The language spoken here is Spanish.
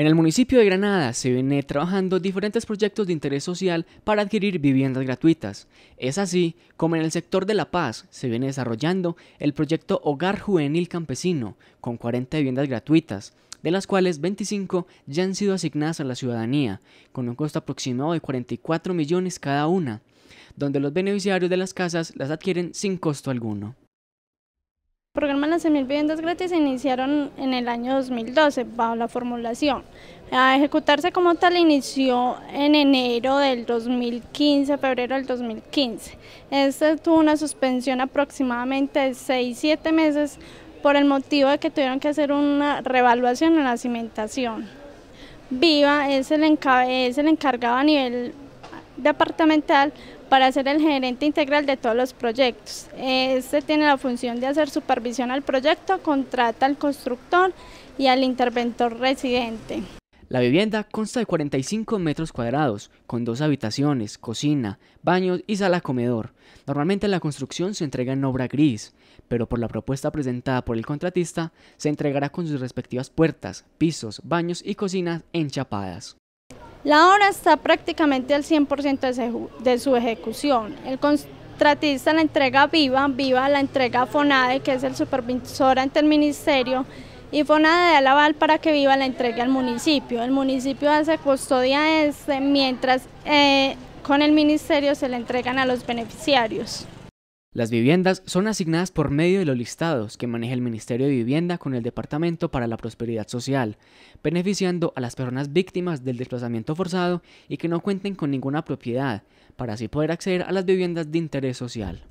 En el municipio de Granada se viene trabajando diferentes proyectos de interés social para adquirir viviendas gratuitas. Es así como en el sector de La Paz se viene desarrollando el proyecto Hogar Juvenil Campesino, con 40 viviendas gratuitas, de las cuales 25 ya han sido asignadas a la ciudadanía, con un costo aproximado de 44 millones cada una, donde los beneficiarios de las casas las adquieren sin costo alguno. El programa Las Viviendas Gratis se iniciaron en el año 2012 bajo la formulación. A ejecutarse como tal inició en enero del 2015, febrero del 2015. Este tuvo una suspensión aproximadamente de 6-7 meses por el motivo de que tuvieron que hacer una revaluación en la cimentación. Viva es el, es el encargado a nivel departamental para ser el gerente integral de todos los proyectos. Este tiene la función de hacer supervisión al proyecto, contrata al constructor y al interventor residente. La vivienda consta de 45 metros cuadrados, con dos habitaciones, cocina, baños y sala comedor. Normalmente la construcción se entrega en obra gris, pero por la propuesta presentada por el contratista, se entregará con sus respectivas puertas, pisos, baños y cocinas enchapadas. La obra está prácticamente al 100% de su ejecución. El contratista la entrega viva, viva la entrega a FONADE, que es el supervisor ante el ministerio, y FONADE da el aval para que viva la entregue al municipio. El municipio hace custodia de este, mientras eh, con el ministerio se le entregan a los beneficiarios. Las viviendas son asignadas por medio de los listados que maneja el Ministerio de Vivienda con el Departamento para la Prosperidad Social, beneficiando a las personas víctimas del desplazamiento forzado y que no cuenten con ninguna propiedad, para así poder acceder a las viviendas de interés social.